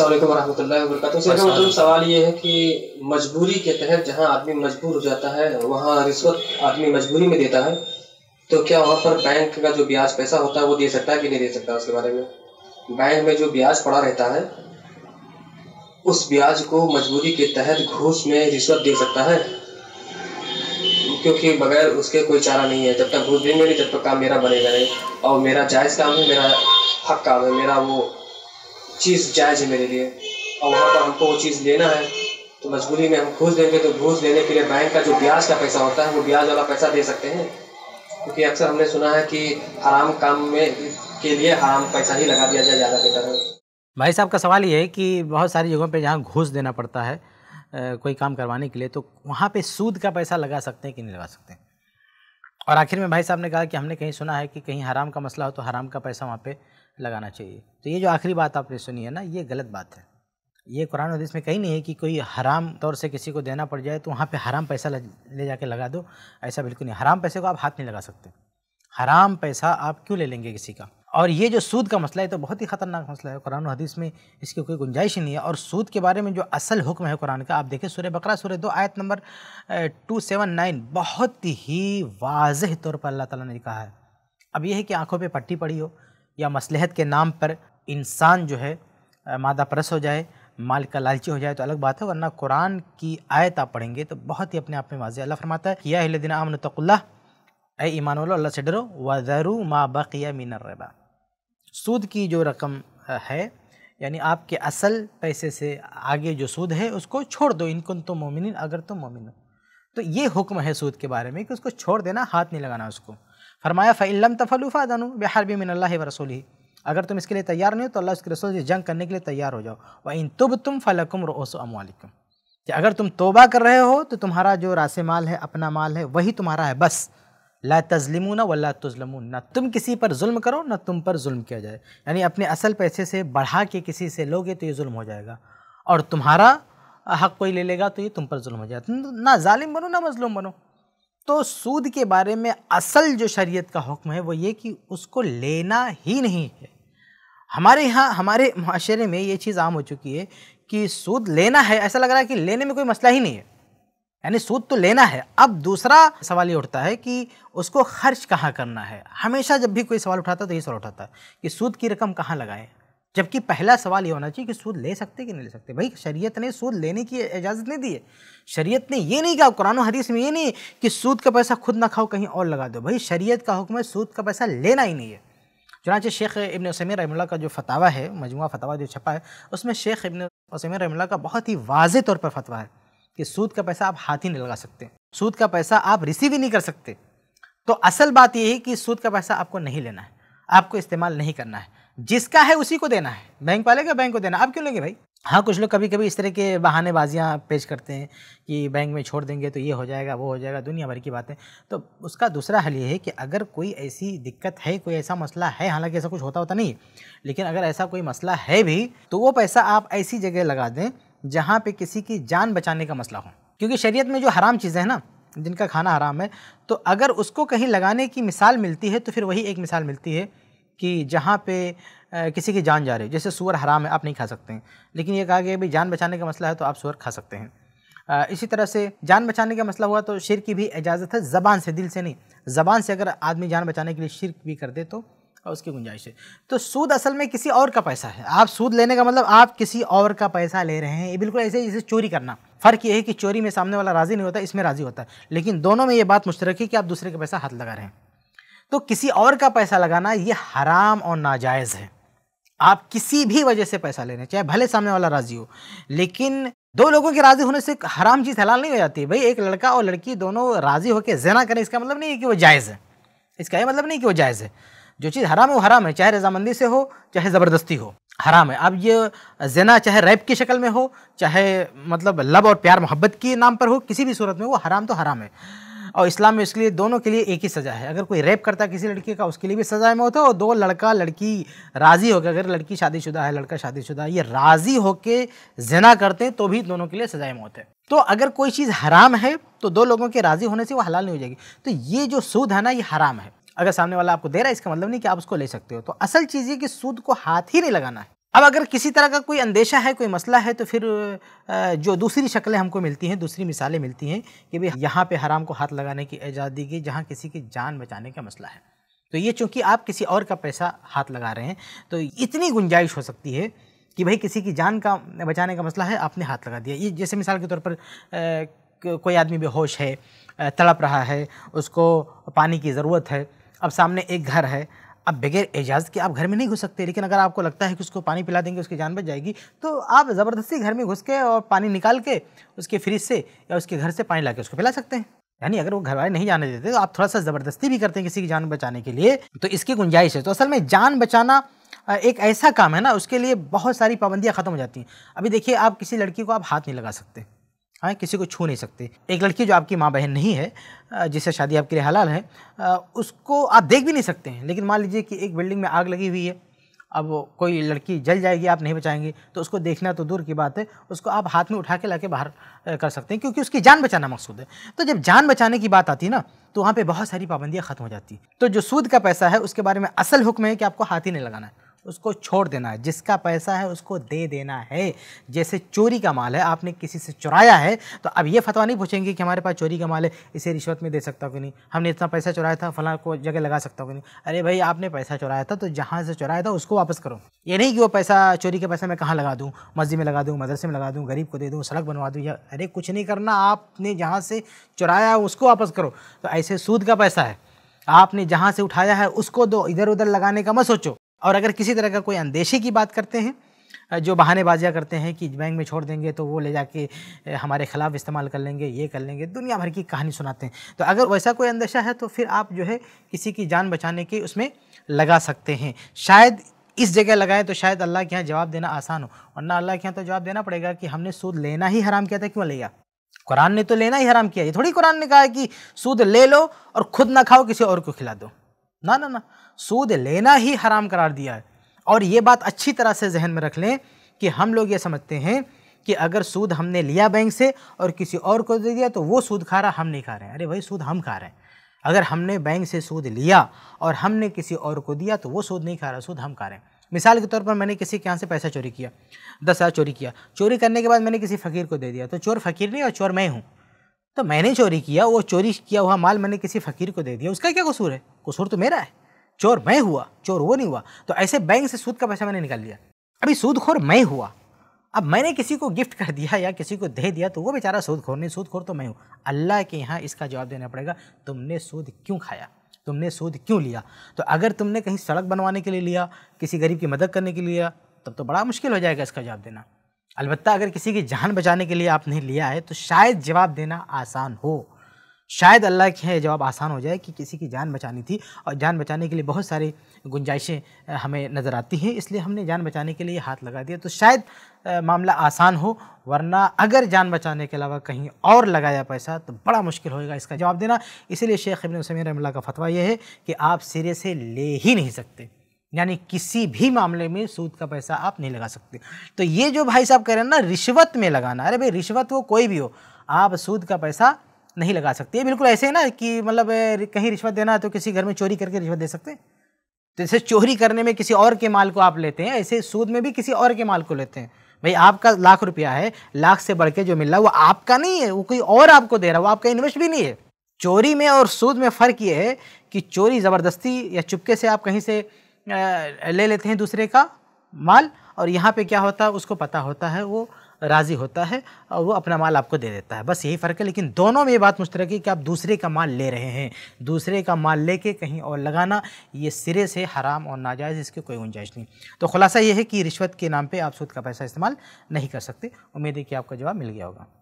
मतलब सवाल ये है कि मजबूरी के तहत आदमी मजबूर हो जाता है रिश्वत आदमी मजबूरी में देता है तो क्या पर बैंक का जो ब्याज पैसा होता है वो दे सकता है कि नहीं दे सकता उसके बारे में बैंक में जो ब्याज पड़ा रहता है उस ब्याज को मजबूरी के तहत घूस में रिश्वत दे सकता है क्योंकि बगैर उसके कोई चारा नहीं है जब तक घूस देंगे नहीं तब तक काम मेरा बनेगा नहीं और मेरा जायज़ काम है मेरा हक काम है मेरा वो चीज़ जायज़ है मेरे लिए और वहाँ पर हमको वो चीज़ लेना है तो मजबूरी में हम घूस देंगे तो घूस लेने के लिए बैंक का जो ब्याज का पैसा होता है वो ब्याज वाला पैसा दे सकते हैं क्योंकि अक्सर हमने सुना है कि हराम काम में के लिए हराम पैसा ही लगा दिया जाए ज़्यादा बेहतर है भाई साहब का सवाल ये है कि बहुत सारी जगहों पर जहाँ घूस देना पड़ता है कोई काम करवाने के लिए तो वहाँ पे सूद का पैसा लगा सकते हैं कि नहीं लगा सकते हैं और आखिर में भाई साहब ने कहा कि हमने कहीं सुना है कि कहीं हराम का मसला हो तो हराम का पैसा वहाँ पे लगाना चाहिए तो ये जो आखिरी बात आपने सुनी है ना ये गलत बात है ये कुरान हदीस में कहीं नहीं है कि कोई हराम तौर से किसी को देना पड़ जाए तो वहाँ पे हराम पैसा ले जाके लगा दो ऐसा बिल्कुल नहीं हराम पैसे को आप हाथ नहीं लगा सकते हराम पैसा आप क्यों ले लेंगे किसी का और ये जो सूद का मसला है तो बहुत ही ख़तरनाक मसला है कुरान हदीस में इसकी कोई गुंजाइश ही नहीं है और सूद के बारे में जो असल हुक्म है कुरान का आप देखें सूर्य बकरा सूर्य दो आयत नंबर टू सेवन नाइन बहुत ही वाजह तौर पर अल्लाह ताला ने कहा है अब यह है कि आंखों पे पट्टी पड़ी हो या मसलहत के नाम पर इंसान जो है मादा परस हो जाए माल का लालची हो जाए तो अलग बात है वरना कुरान की आयत आप पढ़ेंगे तो बहुत ही अपने आप में वाजे अल्लाह फरमाता है या दिन आमन तकुल्ला ए ईमान अल्लाह से डरो वज़रू मा बकिया मीनरबा सूद की जो रकम है यानी आपके असल पैसे से आगे जो सूद है उसको छोड़ दो इनकुन तो मोमिन अगर तो मोमिन तो ये हुक्म है सूद के बारे में कि उसको छोड़ देना हाथ नहीं लगाना उसको फरमाया फ़िल्म तफलूफ़ा दानू बेहर भी मिनल्ला व रसूल अगर तुम इसके लिए तैयार नहीं हो तो अल्लाह उसके रसूल से जंग करने के लिए तैयार हो जाओ व इन तुब तुम फ़लकुम रोसो अमवालिकुम कि अगर तुम तोबा कर रहे हो तो तुम्हारा जो रास माल है अपना माल है वही तुम्हारा है बस ला तज़लमू ना वल्ला तजलमून ना तुम किसी पर जुल्म करो ना तुम पर जुल्म किया जाए यानी अपने असल पैसे से बढ़ा के किसी से लोगे तो ये जुल्म हो जाएगा और तुम्हारा हक कोई ले लेगा तो ये तुम पर जुल्म हो जाएगा तो ना जालिम बनो ना मजलूम बनो तो सूद के बारे में असल जो शरीयत का हुक्म है वो ये कि उसको लेना ही नहीं है हमारे यहाँ हमारे माशरे में ये चीज़ आम हो चुकी है कि सूद लेना है ऐसा लग रहा है कि लेने में कोई मसला ही नहीं है यानी सूद तो लेना है अब दूसरा सवाल ये उठता है कि उसको खर्च कहाँ करना है हमेशा जब भी कोई सवाल उठाता है तो ये सवाल उठाता है कि सूद की रकम कहाँ लगाएं जबकि पहला सवाल ये होना चाहिए कि सूद ले सकते कि नहीं ले सकते भाई शरीयत ने सूद लेने की इजाज़त नहीं दी है शरीयत ने ये नहीं कहा कुरान हदीस में ये नहीं कि सूद का पैसा खुद ना खाओ कहीं और लगा दो भाई शरीयत का हुक्म है सूद का पैसा लेना ही नहीं है चुनाचे शेख इबन उसमिर रहमल्ला का जो फतावा है मजमू फतावा जो छपा है उसमें शेख इबन उसमिर रहमल्ला का बहुत ही वाज तौर पर फतवा है कि सूद का पैसा आप हाथ ही नहीं लगा सकते सूद का पैसा आप रिसीव ही नहीं कर सकते तो असल बात यह है कि सूद का पैसा आपको नहीं लेना है आपको इस्तेमाल नहीं करना है जिसका है उसी को देना है बैंक वाले का बैंक को देना आप क्यों लेंगे भाई हाँ कुछ लोग कभी कभी इस तरह के बहानेबाजियाँ पेश करते हैं कि बैंक में छोड़ देंगे तो ये हो जाएगा वो हो जाएगा दुनिया भर की बातें तो उसका दूसरा हल ये है कि अगर कोई ऐसी दिक्कत है कोई ऐसा मसला है हालांकि ऐसा कुछ होता होता नहीं लेकिन अगर ऐसा कोई मसला है भी तो वो पैसा आप ऐसी जगह लगा दें जहाँ पर किसी की जान बचाने का मसला हो क्योंकि शरीयत में जो हराम चीज़ें हैं ना जिनका खाना हराम है तो अगर उसको कहीं लगाने की मिसाल मिलती है तो फिर वही एक मिसाल मिलती है कि जहाँ पे किसी की जान जा रही है जैसे सुअर हराम है आप नहीं खा सकते हैं लेकिन ये कहा गया भाई जान बचाने का मसला है तो आप सुअर खा सकते हैं इसी तरह से जान बचाने का मसला हुआ तो शिर की भी इजाज़त है ज़बान से दिल से नहीं ज़बान से अगर आदमी जान बचाने के लिए शिर भी कर दे तो उसकी गुंजाइश है तो सूद असल में किसी और का पैसा है आप सूद लेने का मतलब आप किसी और का पैसा ले रहे हैं ये बिल्कुल ऐसे जैसे चोरी करना फ़र्क ये है कि चोरी में सामने वाला राज़ी नहीं होता इसमें राज़ी होता है लेकिन दोनों में ये बात मुश्तरक है कि आप दूसरे का पैसा हाथ लगा रहे हैं तो किसी और का पैसा लगाना ये हराम और नाजायज़ है आप किसी भी वजह से पैसा लेने चाहे भले सामने वाला राज़ी हो लेकिन दो लोगों के राज़ी होने से हराम चीज़ हलाल नहीं हो जाती भाई एक लड़का और लड़की दोनों राज़ी होकर जना करें इसका मतलब नहीं है कि वो जायज़ है इसका यह मतलब नहीं कि वो जायज़ है जो चीज़ हराम है वो हराम है चाहे रजामंदी से हो चाहे ज़बरदस्ती हो हराम है अब ये जना चाहे रैप की शक्ल में हो चाहे मतलब लब और प्यार मोहब्बत के नाम पर हो किसी भी सूरत में वो हराम तो हराम है और इस्लाम में उसके लिए दोनों के लिए एक ही सज़ा है अगर कोई रेप करता है किसी लड़की का उसके लिए भी सज़ाए मौत है और दो लड़का लड़की राज़ी होकर अगर लड़की शादीशुदा है लड़का शादीशुदा ये राज़ी होकर जना करते हैं तो भी दोनों के लिए सज़ाए मौत है तो अगर कोई चीज़ हराम है तो दो लोगों के राज़ी होने से वो हलाल नहीं हो जाएगी तो ये जो सूद है ना ये हराम है अगर सामने वाला आपको दे रहा है इसका मतलब नहीं कि आप उसको ले सकते हो तो असल चीज़ ये कि सूद को हाथ ही नहीं लगाना है अब अगर किसी तरह का कोई अंदेशा है कोई मसला है तो फिर जो दूसरी शक्लें हमको मिलती हैं दूसरी मिसालें मिलती हैं कि भाई यहाँ पे हराम को हाथ लगाने की इजाज़त दी गई जहाँ किसी की जान बचाने का मसला है तो ये चूँकि आप किसी और का पैसा हाथ लगा रहे हैं तो इतनी गुंजाइश हो सकती है कि भाई किसी की जान का बचाने का मसला है आपने हाथ लगा दिया ये जैसे मिसाल के तौर पर कोई आदमी बेहोश है तड़प रहा है उसको पानी की ज़रूरत है अब सामने एक घर है अब बगैर एजाज के आप घर में नहीं घुस सकते लेकिन अगर आपको लगता है कि उसको पानी पिला देंगे उसकी जान बच जाएगी तो आप ज़बरदस्ती घर में घुस के और पानी निकाल के उसके फ्रिज से या उसके घर से पानी ला उसको पिला सकते हैं यानी अगर वो घर वाले नहीं जाने देते तो आप थोड़ा सा ज़बरदस्ती भी करते हैं किसी की जान बचाने के लिए तो इसकी गुंजाइश है तो असल में जान बचाना एक ऐसा काम है ना उसके लिए बहुत सारी पाबंदियाँ ख़त्म हो जाती हैं अभी देखिए आप किसी लड़की को आप हाथ नहीं लगा सकते हाँ किसी को छू नहीं सकते एक लड़की जो आपकी माँ बहन नहीं है जिससे शादी आपके लिए हलाल है उसको आप देख भी नहीं सकते हैं लेकिन मान लीजिए कि एक बिल्डिंग में आग लगी हुई है अब कोई लड़की जल जाएगी आप नहीं बचाएंगे तो उसको देखना तो दूर की बात है उसको आप हाथ में उठा के ला के बाहर कर सकते हैं क्योंकि उसकी जान बचाना मकसूद है तो जब जान बचाने की बात आती है ना तो वहाँ पे बहुत सारी पाबंदियाँ ख़त्म हो जाती है तो जो सूद का पैसा है उसके बारे में असल हुक्म है कि आपको हाथ ही नहीं लगाना है उसको छोड़ देना है जिसका पैसा है उसको दे देना है जैसे चोरी का माल है आपने किसी से चुराया है तो अब ये फतवा नहीं पूछेंगे कि हमारे पास चोरी का माल है इसे रिश्वत में दे सकता कि नहीं हमने इतना पैसा चुराया था फला को जगह लगा सकता कि नहीं अरे भाई आपने पैसा चुराया था तो जहाँ से चुराया था उसको वापस करो ये नहीं कि वो पैसा चोरी का पैसा मैं कहाँ लगा दूँ मस्जिद में लगा दूँ मदरसे में लगा दूँ गरीब को दे दूँ सड़क बनवा दूँ या अरे कुछ नहीं करना आपने जहाँ से चुराया उसको वापस करो तो ऐसे सूद का पैसा है आपने जहाँ से उठाया है उसको दो इधर उधर लगाने का मत सोचो और अगर किसी तरह का कोई अंदेशे की बात करते हैं जो बहानेबाजियाँ करते हैं कि बैंक में छोड़ देंगे तो वो ले जाके हमारे ख़िलाफ़ इस्तेमाल कर लेंगे ये कर लेंगे दुनिया भर की कहानी सुनाते हैं तो अगर वैसा कोई अंदेशा है तो फिर आप जो है किसी की जान बचाने की उसमें लगा सकते हैं शायद इस जगह लगाएं तो शायद अल्लाह के यहाँ जवाब देना आसान हो और ना अल्लाह के यहाँ तो जवाब देना पड़ेगा कि हमने सूद लेना ही हराम किया था क्यों लिया कुरान ने तो लेना ही हराम किया ये थोड़ी कुरान ने कहा है कि सूद ले लो और खुद ना खाओ किसी और को खिला दो ना ना ना सूद लेना ही हराम करार दिया है और ये बात अच्छी तरह से जहन में रख लें कि हम लोग ये समझते हैं कि अगर सूद हमने लिया बैंक से और किसी और को दे दिया तो वो सूद खा रहा हम नहीं खा रहे हैं अरे भाई सूद हम खा रहे हैं अगर हमने बैंक से सूद लिया और हमने किसी और को दिया तो वो सूद नहीं खा रहा सूद हम खा रहे हैं मिसाल के तौर पर मैंने किसी के यहाँ से पैसा चोरी किया दस हज़ार चोरी किया चोरी करने के बाद मैंने किसी फ़कीर को दे दिया तो चोर फकीर नहीं और चोर मैं हूँ तो मैंने चोरी किया वो चोरी किया हुआ माल मैंने किसी फ़कीर को दे दिया उसका क्या कसूर है कसूर तो मेरा है चोर मैं हुआ चोर वो नहीं हुआ तो ऐसे बैंक से सूद का पैसा मैंने निकाल लिया अभी सूदखोर मैं हुआ अब मैंने किसी को गिफ्ट कर दिया या किसी को दे दिया तो वो बेचारा सूदखोर नहीं सूदखोर तो मैं हूँ अल्लाह के यहाँ इसका जवाब देना पड़ेगा तुमने सूद क्यों खाया तुमने सूद क्यों लिया तो अगर तुमने कहीं सड़क बनवाने के लिए लिया किसी गरीब की मदद करने के लिए लिया तब तो बड़ा मुश्किल हो जाएगा इसका जवाब देना अलबत्त अगर किसी की जान बचाने के लिए आपने लिया है तो शायद जवाब देना आसान हो शायद अल्लाह के जवाब आसान हो जाए कि किसी की जान बचानी थी और जान बचाने के लिए बहुत सारी गुंजाइशें हमें नज़र आती हैं इसलिए हमने जान बचाने के लिए हाथ लगा दिया तो शायद मामला आसान हो वरना अगर जान बचाने के अलावा कहीं और लगाया पैसा तो बड़ा मुश्किल होएगा इसका जवाब देना इसीलिए शेख इबन उसमीन रमल्ला का फतवा यह है कि आप सिरे से ले ही नहीं सकते यानी किसी भी मामले में सूद का पैसा आप नहीं लगा सकते तो ये जो भाई साहब कह रहे हैं ना रिश्वत में लगाना अरे भाई रिश्वत वो कोई भी हो आप सूद का पैसा नहीं लगा सकती है बिल्कुल ऐसे है ना कि मतलब कहीं रिश्वत देना तो किसी घर में चोरी करके रिश्वत दे सकते हैं तो जैसे चोरी करने में किसी और के माल को आप लेते हैं ऐसे सूद में भी किसी और के माल को लेते हैं भाई आपका लाख रुपया है लाख से बढ़ के जो मिल रहा है वो आपका नहीं है वो कोई और आपको दे रहा है वो आपका इन्वेस्ट भी नहीं है चोरी में और सूद में फ़र्क ये है कि चोरी ज़बरदस्ती या चुपके से आप कहीं से ले लेते हैं दूसरे का माल और यहाँ पे क्या होता है उसको पता होता है वो राज़ी होता है और वो अपना माल आपको दे देता है बस यही फ़र्क है लेकिन दोनों में ये बात मुश्तरक है कि आप दूसरे का माल ले रहे हैं दूसरे का माल लेके कहीं और लगाना ये सिरे से हराम और नाजायज़ इसकी कोई गुंजाइश नहीं तो खुलासा ये है कि रिश्वत के नाम पर आप सूद का पैसा इस्तेमाल नहीं कर सकते उम्मीद है कि आपका जवाब मिल गया होगा